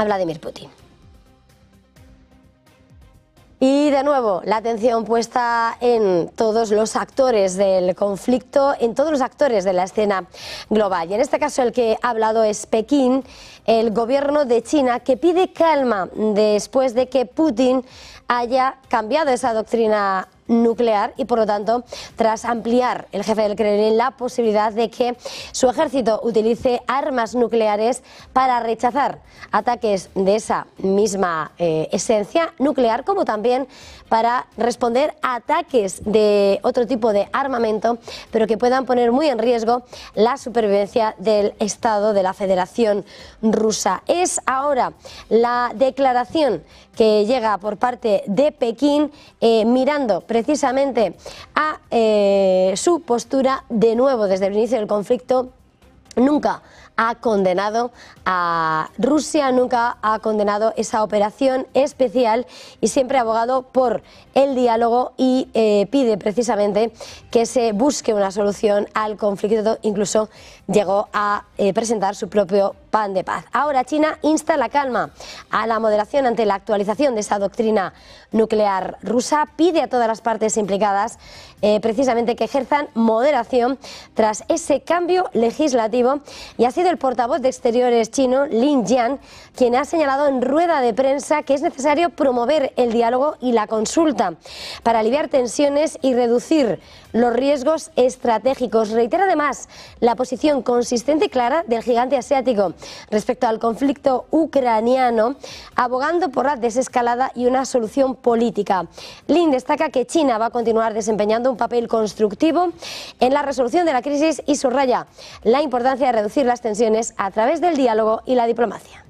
a Vladimir Putin. Y de nuevo, la atención puesta en todos los actores del conflicto, en todos los actores de la escena global. Y en este caso el que ha hablado es Pekín, el gobierno de China, que pide calma después de que Putin haya cambiado esa doctrina nuclear y por lo tanto tras ampliar el jefe del Kremlin la posibilidad de que su ejército utilice armas nucleares para rechazar ataques de esa misma eh, esencia nuclear como también para responder a ataques de otro tipo de armamento pero que puedan poner muy en riesgo la supervivencia del Estado de la Federación Rusa. Es ahora la declaración que llega por parte de Pekín eh, mirando precisamente a eh, su postura de nuevo desde el inicio del conflicto nunca ha condenado a Rusia, nunca ha condenado esa operación especial y siempre ha abogado por el diálogo y eh, pide precisamente que se busque una solución al conflicto. Incluso llegó a eh, presentar su propio pan de paz. Ahora China insta la calma a la moderación ante la actualización de esa doctrina nuclear rusa. Pide a todas las partes implicadas eh, precisamente que ejerzan moderación tras ese cambio legislativo y ha sido el portavoz de Exteriores chino, Lin Jian, quien ha señalado en rueda de prensa que es necesario promover el diálogo y la consulta para aliviar tensiones y reducir los riesgos estratégicos. Reitera además la posición consistente y clara del gigante asiático respecto al conflicto ucraniano, abogando por la desescalada y una solución política. Lin destaca que China va a continuar desempeñando un papel constructivo en la resolución de la crisis y subraya la importancia de reducir las tensiones a través del diálogo y la diplomacia.